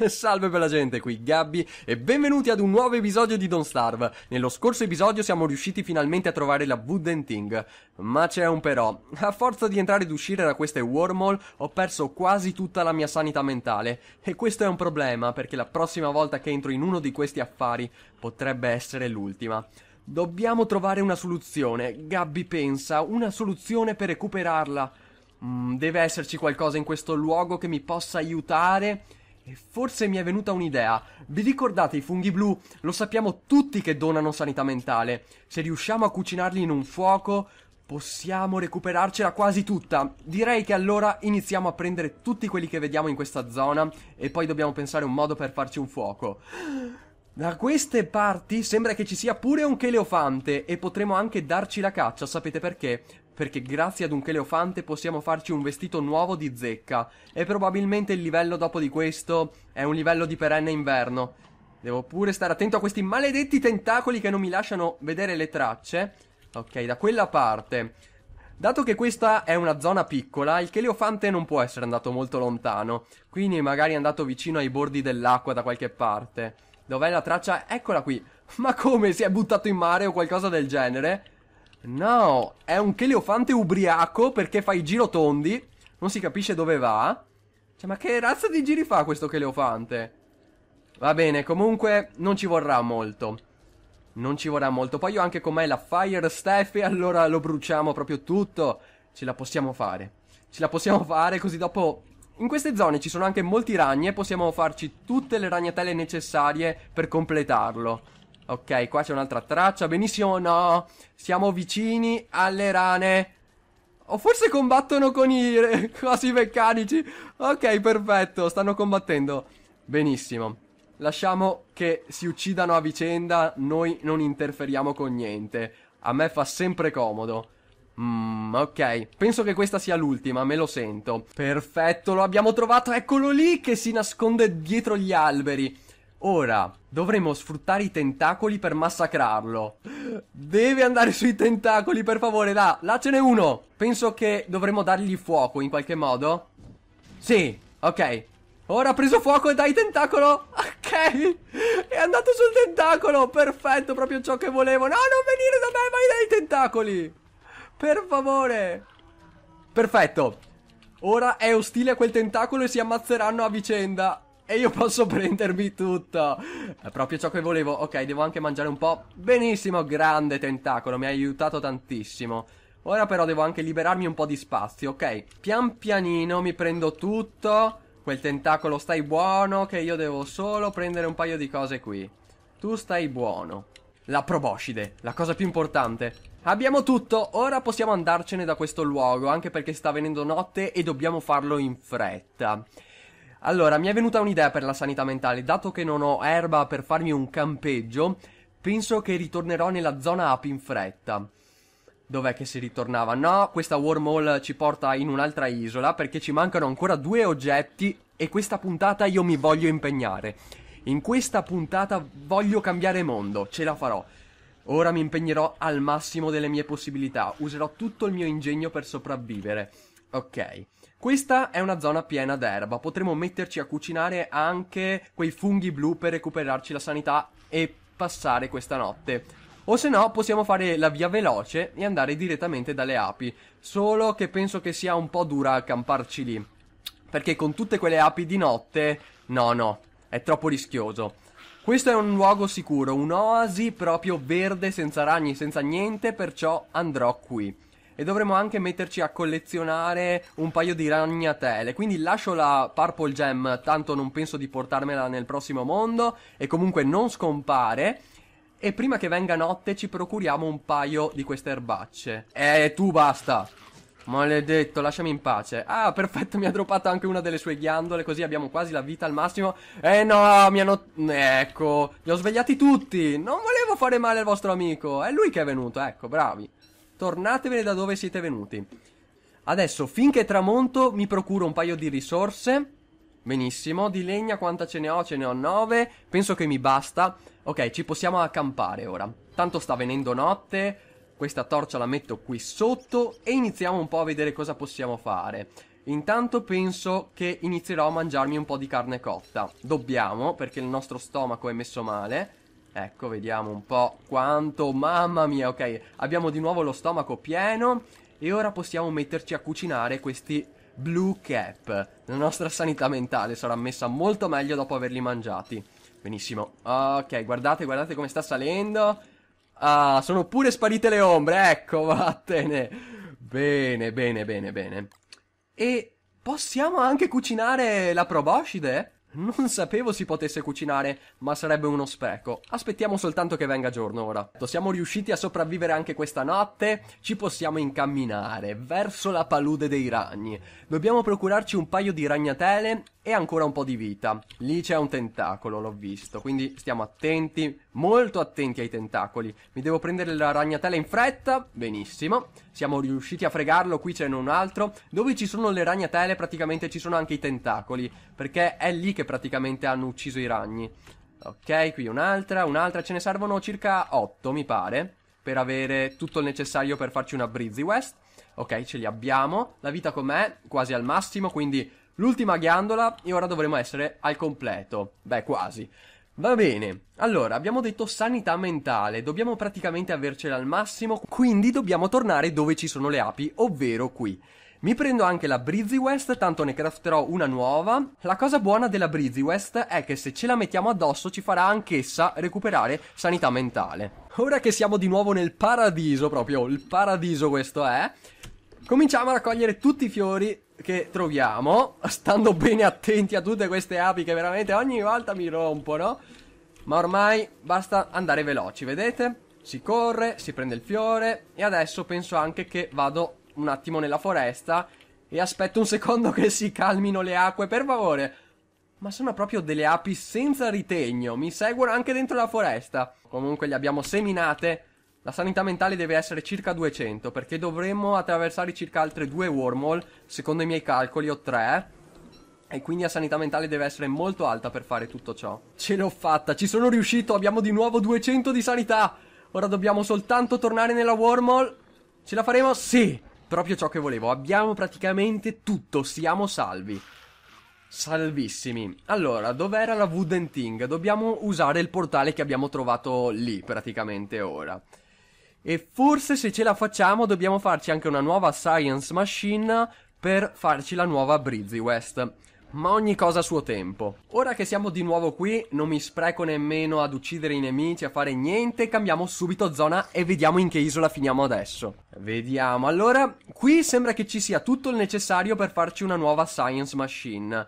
Salve bella gente, qui Gabby e benvenuti ad un nuovo episodio di Don't Starve. Nello scorso episodio siamo riusciti finalmente a trovare la Wooden Thing, ma c'è un però. A forza di entrare ed uscire da queste wormhole ho perso quasi tutta la mia sanità mentale e questo è un problema perché la prossima volta che entro in uno di questi affari potrebbe essere l'ultima. Dobbiamo trovare una soluzione, Gabby pensa, una soluzione per recuperarla. Mm, deve esserci qualcosa in questo luogo che mi possa aiutare e forse mi è venuta un'idea. Vi ricordate i funghi blu? Lo sappiamo tutti che donano sanità mentale. Se riusciamo a cucinarli in un fuoco, possiamo recuperarcela quasi tutta. Direi che allora iniziamo a prendere tutti quelli che vediamo in questa zona e poi dobbiamo pensare un modo per farci un fuoco. Da queste parti sembra che ci sia pure un cheleofante e potremo anche darci la caccia, sapete perché? perché grazie ad un cheleofante possiamo farci un vestito nuovo di zecca e probabilmente il livello dopo di questo è un livello di perenne inverno. Devo pure stare attento a questi maledetti tentacoli che non mi lasciano vedere le tracce. Ok, da quella parte. Dato che questa è una zona piccola, il cheleofante non può essere andato molto lontano, quindi magari è andato vicino ai bordi dell'acqua da qualche parte. Dov'è la traccia? Eccola qui. Ma come? Si è buttato in mare o qualcosa del genere? No, è un cheliofante ubriaco perché fa i girotondi. Non si capisce dove va. Cioè, ma che razza di giri fa questo cheliofante? Va bene, comunque non ci vorrà molto. Non ci vorrà molto. Poi io anche con me la Fire Staff e allora lo bruciamo proprio tutto. Ce la possiamo fare. Ce la possiamo fare così dopo... In queste zone ci sono anche molti ragni e possiamo farci tutte le ragnatele necessarie per completarlo. Ok, qua c'è un'altra traccia. Benissimo, no. Siamo vicini alle rane. O forse combattono con i cosi meccanici. Ok, perfetto. Stanno combattendo. Benissimo. Lasciamo che si uccidano a vicenda. Noi non interferiamo con niente. A me fa sempre comodo. Mmm, ok, penso che questa sia l'ultima, me lo sento. Perfetto, lo abbiamo trovato, eccolo lì che si nasconde dietro gli alberi. Ora dovremo sfruttare i tentacoli per massacrarlo. Deve andare sui tentacoli, per favore, là. Là ce n'è uno. Penso che dovremmo dargli fuoco in qualche modo. Sì, ok. Ora ha preso fuoco dai tentacolo. Ok. È andato sul tentacolo. Perfetto, proprio ciò che volevo. No, non venire da me, vai dai tentacoli. Per favore. Perfetto. Ora è ostile a quel tentacolo e si ammazzeranno a vicenda. E io posso prendermi tutto È proprio ciò che volevo Ok, devo anche mangiare un po' Benissimo, grande tentacolo Mi ha aiutato tantissimo Ora però devo anche liberarmi un po' di spazio Ok, pian pianino mi prendo tutto Quel tentacolo stai buono Che io devo solo prendere un paio di cose qui Tu stai buono la proboscide, la cosa più importante. Abbiamo tutto, ora possiamo andarcene da questo luogo, anche perché sta venendo notte e dobbiamo farlo in fretta. Allora, mi è venuta un'idea per la sanità mentale. Dato che non ho erba per farmi un campeggio, penso che ritornerò nella zona up in fretta. Dov'è che si ritornava? No, questa wormhole ci porta in un'altra isola perché ci mancano ancora due oggetti e questa puntata io mi voglio impegnare. In questa puntata voglio cambiare mondo, ce la farò. Ora mi impegnerò al massimo delle mie possibilità, userò tutto il mio ingegno per sopravvivere. Ok. Questa è una zona piena d'erba, potremmo metterci a cucinare anche quei funghi blu per recuperarci la sanità e passare questa notte. O se no possiamo fare la via veloce e andare direttamente dalle api, solo che penso che sia un po' dura accamparci lì, perché con tutte quelle api di notte, no no, è troppo rischioso. Questo è un luogo sicuro, un'oasi proprio verde senza ragni, senza niente, perciò andrò qui e dovremmo anche metterci a collezionare un paio di ragnatele. Quindi lascio la Purple Gem, tanto non penso di portarmela nel prossimo mondo e comunque non scompare. E prima che venga notte ci procuriamo un paio di queste erbacce. Eh, tu basta! Maledetto, lasciami in pace. Ah, perfetto, mi ha droppato anche una delle sue ghiandole, così abbiamo quasi la vita al massimo. Eh no, mi hanno... Ecco, li ho svegliati tutti. Non volevo fare male al vostro amico. È lui che è venuto, ecco, bravi tornatevene da dove siete venuti. Adesso, finché tramonto, mi procuro un paio di risorse. Benissimo, di legna quanta ce ne ho? Ce ne ho 9, penso che mi basta. Ok, ci possiamo accampare ora. Tanto sta venendo notte, questa torcia la metto qui sotto e iniziamo un po' a vedere cosa possiamo fare. Intanto penso che inizierò a mangiarmi un po' di carne cotta. Dobbiamo, perché il nostro stomaco è messo male. Ecco, vediamo un po' quanto, mamma mia, ok, abbiamo di nuovo lo stomaco pieno e ora possiamo metterci a cucinare questi blue cap. La nostra sanità mentale sarà messa molto meglio dopo averli mangiati. Benissimo, ok, guardate, guardate come sta salendo. Ah, sono pure sparite le ombre, ecco, vattene. Bene, bene, bene, bene. E possiamo anche cucinare la proboscide? Non sapevo si potesse cucinare, ma sarebbe uno spreco. Aspettiamo soltanto che venga giorno ora. Siamo riusciti a sopravvivere anche questa notte, ci possiamo incamminare verso la palude dei ragni. Dobbiamo procurarci un paio di ragnatele e ancora un po' di vita. Lì c'è un tentacolo, l'ho visto, quindi stiamo attenti, molto attenti ai tentacoli. Mi devo prendere la ragnatela in fretta, benissimo. Siamo riusciti a fregarlo, qui c'è un altro. Dove ci sono le ragnatele praticamente ci sono anche i tentacoli, perché è lì che praticamente hanno ucciso i ragni. Ok, qui un'altra, un'altra, ce ne servono circa 8 mi pare, per avere tutto il necessario per farci una Breezy West. Ok, ce li abbiamo, la vita com'è? Quasi al massimo, quindi L'ultima ghiandola e ora dovremo essere al completo. Beh, quasi. Va bene, allora abbiamo detto sanità mentale, dobbiamo praticamente avercela al massimo, quindi dobbiamo tornare dove ci sono le api, ovvero qui. Mi prendo anche la Brizzy West, tanto ne crafterò una nuova. La cosa buona della Brizzy West è che se ce la mettiamo addosso ci farà anch'essa recuperare sanità mentale. Ora che siamo di nuovo nel paradiso, proprio il paradiso questo è, cominciamo a raccogliere tutti i fiori che troviamo, stando bene attenti a tutte queste api che veramente ogni volta mi rompono, ma ormai basta andare veloci, vedete? Si corre, si prende il fiore e adesso penso anche che vado un attimo nella foresta e aspetto un secondo che si calmino le acque, per favore. Ma sono proprio delle api senza ritegno, mi seguono anche dentro la foresta. Comunque le abbiamo seminate la sanità mentale deve essere circa 200 perché dovremmo attraversare circa altre due wormhole, secondo i miei calcoli, o tre. E quindi la sanità mentale deve essere molto alta per fare tutto ciò. Ce l'ho fatta, ci sono riuscito, abbiamo di nuovo 200 di sanità. Ora dobbiamo soltanto tornare nella wormhole. Ce la faremo? Sì, proprio ciò che volevo. Abbiamo praticamente tutto, siamo salvi. Salvissimi. Allora, dov'era la Wooden Thing? Dobbiamo usare il portale che abbiamo trovato lì praticamente ora. E forse se ce la facciamo dobbiamo farci anche una nuova Science Machine per farci la nuova Brizzy West. Ma ogni cosa a suo tempo. Ora che siamo di nuovo qui, non mi spreco nemmeno ad uccidere i nemici, a fare niente, cambiamo subito zona e vediamo in che isola finiamo adesso. Vediamo, allora, qui sembra che ci sia tutto il necessario per farci una nuova Science Machine.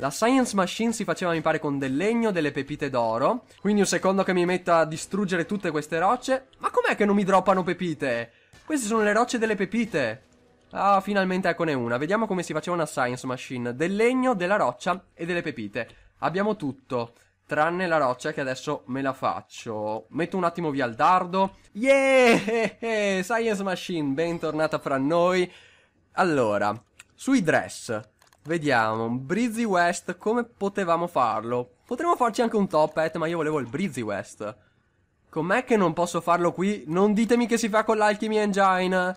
La Science Machine si faceva, mi pare, con del legno, delle pepite d'oro. Quindi un secondo che mi metta a distruggere tutte queste rocce. Ma com'è che non mi droppano pepite? Queste sono le rocce delle pepite. Ah, finalmente eccone una. Vediamo come si faceva una Science Machine. Del legno, della roccia e delle pepite. Abbiamo tutto. Tranne la roccia che adesso me la faccio. Metto un attimo via il dardo. Yeah! Science Machine, bentornata fra noi. Allora, sui dress. Vediamo, Breezy West, come potevamo farlo? Potremmo farci anche un top hat, ma io volevo il Breezy West. Com'è che non posso farlo qui? Non ditemi che si fa con l'Alchemy Engine.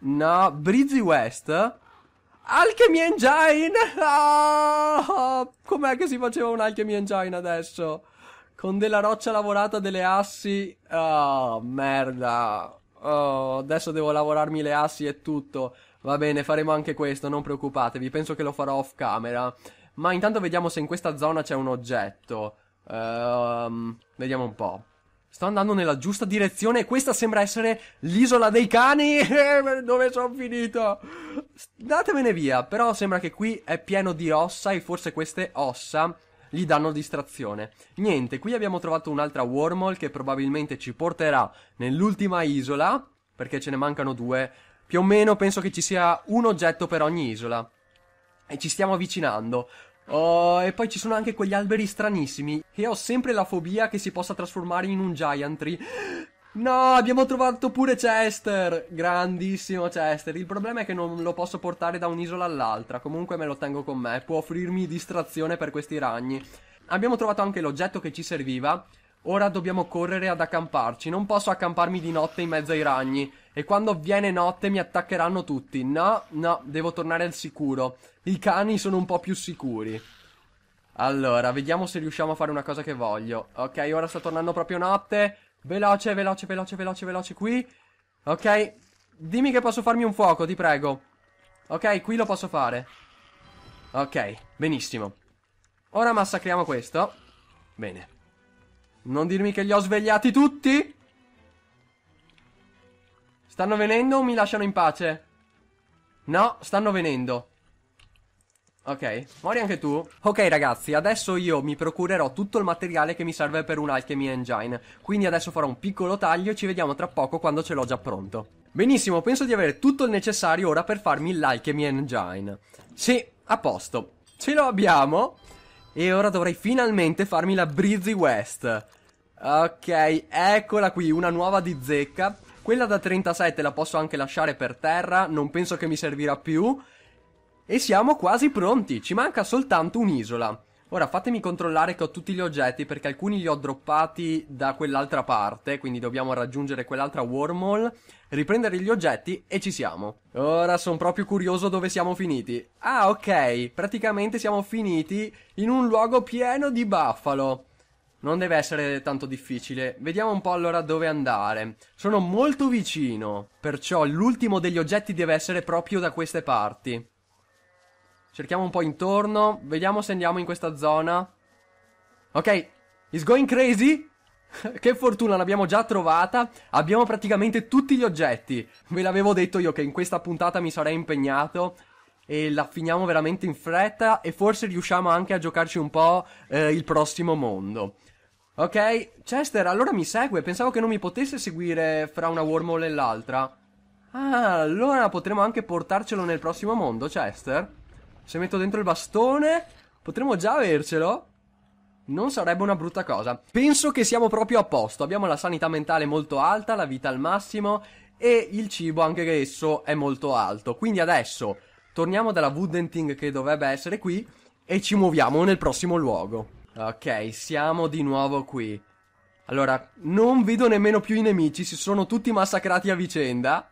No, Breezy West? Alchemy Engine! Oh, com'è che si faceva un Alchemy Engine adesso? Con della roccia lavorata, delle assi... Oh, merda. Oh, adesso devo lavorarmi le assi e tutto. Va bene, faremo anche questo, non preoccupatevi, penso che lo farò off camera. Ma intanto vediamo se in questa zona c'è un oggetto. Ehm, vediamo un po'. Sto andando nella giusta direzione e questa sembra essere l'isola dei cani. Dove sono finito? Datevene via, però sembra che qui è pieno di ossa e forse queste ossa gli danno distrazione. Niente, qui abbiamo trovato un'altra wormhole che probabilmente ci porterà nell'ultima isola, perché ce ne mancano due più o meno penso che ci sia un oggetto per ogni isola. E ci stiamo avvicinando. Oh, e poi ci sono anche quegli alberi stranissimi. E ho sempre la fobia che si possa trasformare in un giant tree. No, abbiamo trovato pure Chester! Grandissimo Chester. Il problema è che non lo posso portare da un'isola all'altra. Comunque me lo tengo con me. Può offrirmi distrazione per questi ragni. Abbiamo trovato anche l'oggetto che ci serviva. Ora dobbiamo correre ad accamparci. Non posso accamparmi di notte in mezzo ai ragni. E quando viene notte mi attaccheranno tutti. No, no, devo tornare al sicuro. I cani sono un po' più sicuri. Allora, vediamo se riusciamo a fare una cosa che voglio. Ok, ora sta tornando proprio notte. Veloce, veloce, veloce, veloce, veloce qui. Ok, dimmi che posso farmi un fuoco, ti prego. Ok, qui lo posso fare. Ok, benissimo. Ora massacriamo questo. Bene. Non dirmi che li ho svegliati tutti? Stanno venendo o mi lasciano in pace? No, stanno venendo. Ok, muori anche tu. Ok ragazzi, adesso io mi procurerò tutto il materiale che mi serve per un alchemy engine. Quindi adesso farò un piccolo taglio e ci vediamo tra poco quando ce l'ho già pronto. Benissimo, penso di avere tutto il necessario ora per farmi l'alchemy engine. Sì, a posto. Ce lo abbiamo. E ora dovrei finalmente farmi la Breezy West. Ok, eccola qui, una nuova di zecca. Quella da 37 la posso anche lasciare per terra, non penso che mi servirà più. E siamo quasi pronti, ci manca soltanto un'isola. Ora fatemi controllare che ho tutti gli oggetti perché alcuni li ho droppati da quell'altra parte, quindi dobbiamo raggiungere quell'altra wormhole, riprendere gli oggetti e ci siamo. Ora sono proprio curioso dove siamo finiti. Ah ok, praticamente siamo finiti in un luogo pieno di buffalo. Non deve essere tanto difficile. Vediamo un po' allora dove andare. Sono molto vicino, perciò l'ultimo degli oggetti deve essere proprio da queste parti. Cerchiamo un po' intorno. Vediamo se andiamo in questa zona. Ok. Is going crazy? che fortuna, l'abbiamo già trovata. Abbiamo praticamente tutti gli oggetti. Ve l'avevo detto io che in questa puntata mi sarei impegnato. E la finiamo veramente in fretta. E forse riusciamo anche a giocarci un po' eh, il prossimo mondo. Ok, Chester, allora mi segue. Pensavo che non mi potesse seguire fra una wormhole e l'altra. Ah, allora potremmo anche portarcelo nel prossimo mondo, Chester. Se metto dentro il bastone, potremmo già avercelo. Non sarebbe una brutta cosa. Penso che siamo proprio a posto. Abbiamo la sanità mentale molto alta, la vita al massimo e il cibo anche esso è molto alto. Quindi adesso torniamo dalla wooden thing che dovrebbe essere qui e ci muoviamo nel prossimo luogo. Ok, siamo di nuovo qui. Allora, non vedo nemmeno più i nemici, si sono tutti massacrati a vicenda.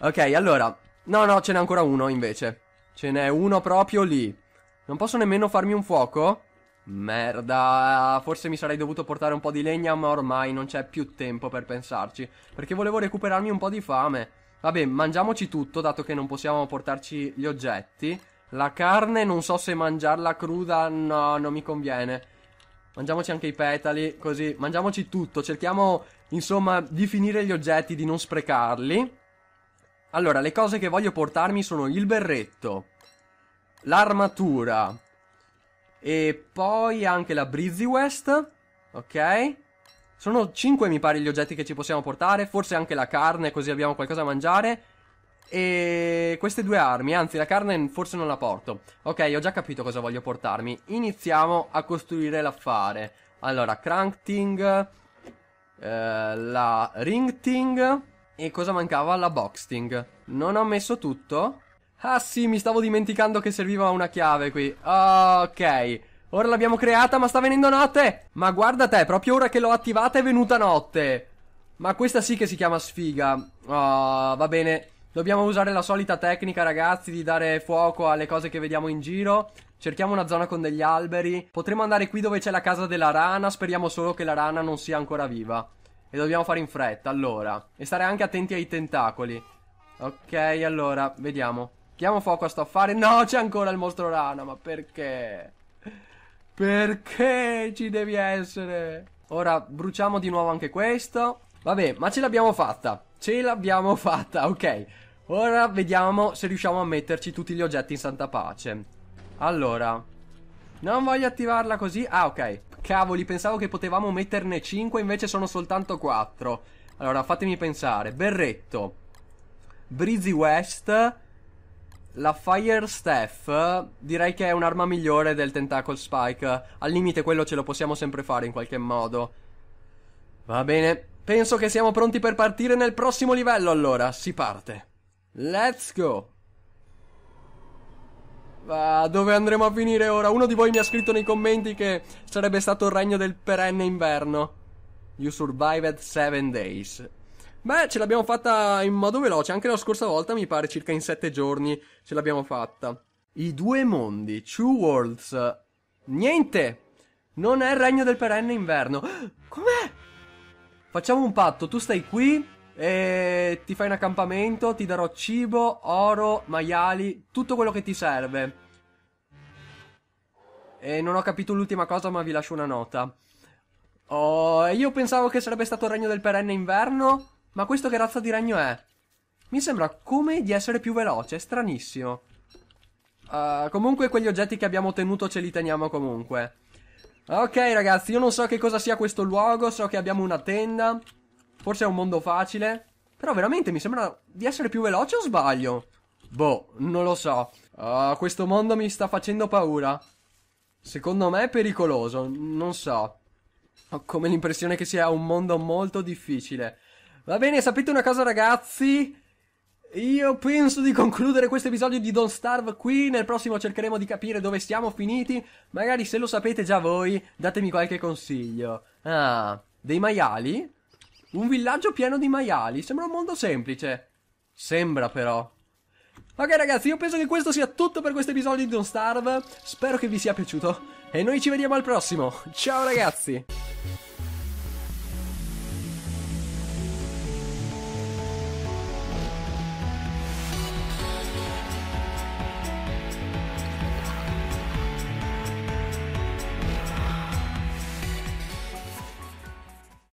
Ok, allora. No, no, ce n'è ancora uno invece. Ce n'è uno proprio lì. Non posso nemmeno farmi un fuoco? Merda, forse mi sarei dovuto portare un po' di legna, ma ormai non c'è più tempo per pensarci. Perché volevo recuperarmi un po' di fame. Vabbè, mangiamoci tutto, dato che non possiamo portarci gli oggetti. La carne, non so se mangiarla cruda, no, non mi conviene. Mangiamoci anche i petali, così, mangiamoci tutto. Cerchiamo, insomma, di finire gli oggetti, di non sprecarli. Allora, le cose che voglio portarmi sono il berretto, l'armatura e poi anche la Breezy West, ok? Sono 5 mi pare gli oggetti che ci possiamo portare, forse anche la carne così abbiamo qualcosa da mangiare. E queste due armi, anzi la carne forse non la porto. Ok, ho già capito cosa voglio portarmi. Iniziamo a costruire l'affare. Allora, cranking, eh, la ringting e cosa mancava? La boxing. Non ho messo tutto? Ah sì, mi stavo dimenticando che serviva una chiave qui. Ok. Ora l'abbiamo creata, ma sta venendo notte! Ma guarda te, proprio ora che l'ho attivata è venuta notte! Ma questa sì che si chiama sfiga. Oh, va bene. Dobbiamo usare la solita tecnica, ragazzi, di dare fuoco alle cose che vediamo in giro. Cerchiamo una zona con degli alberi. Potremmo andare qui dove c'è la casa della rana. Speriamo solo che la rana non sia ancora viva. E dobbiamo fare in fretta, allora. E stare anche attenti ai tentacoli. Ok, allora, vediamo. Chiamo fuoco a sto affare. No, c'è ancora il mostro rana, ma perché? Perché ci devi essere? Ora bruciamo di nuovo anche questo. Vabbè, ma ce l'abbiamo fatta. Ce l'abbiamo fatta, ok. Ora vediamo se riusciamo a metterci tutti gli oggetti in santa pace. Allora, non voglio attivarla così. Ah, ok cavoli, pensavo che potevamo metterne 5, invece sono soltanto 4. Allora, fatemi pensare. Berretto. Breezy West. La Fire Staff direi che è un'arma migliore del Tentacle Spike. Al limite quello ce lo possiamo sempre fare in qualche modo. Va bene, penso che siamo pronti per partire nel prossimo livello allora. Si parte. Let's go! dove andremo a finire ora? Uno di voi mi ha scritto nei commenti che sarebbe stato il regno del perenne inverno. You survived seven days. Beh, ce l'abbiamo fatta in modo veloce. Anche la scorsa volta, mi pare, circa in sette giorni ce l'abbiamo fatta. I due mondi, Two Worlds. Niente! Non è il regno del perenne inverno. Com'è? Facciamo un patto, tu stai qui e ti fai un accampamento, ti darò cibo, oro, maiali, tutto quello che ti serve. E non ho capito l'ultima cosa, ma vi lascio una nota. Oh, io pensavo che sarebbe stato il regno del perenne inverno, ma questo che razza di regno è? Mi sembra come di essere più veloce, stranissimo. Uh, comunque quegli oggetti che abbiamo ottenuto ce li teniamo comunque. Ok ragazzi, io non so che cosa sia questo luogo, so che abbiamo una tenda. Forse è un mondo facile. Però veramente mi sembra di essere più veloce o sbaglio? Boh, non lo so. Uh, questo mondo mi sta facendo paura. Secondo me è pericoloso, non so. Ho come l'impressione che sia un mondo molto difficile. Va bene, sapete una cosa ragazzi? Io penso di concludere questo episodio di Don't Starve qui, nel prossimo cercheremo di capire dove siamo finiti, magari se lo sapete già voi, datemi qualche consiglio. Ah, dei maiali? Un villaggio pieno di maiali. Sembra un mondo semplice. Sembra però. Ok ragazzi, io penso che questo sia tutto per questo episodio di Don't Starve. Spero che vi sia piaciuto. E noi ci vediamo al prossimo. Ciao ragazzi!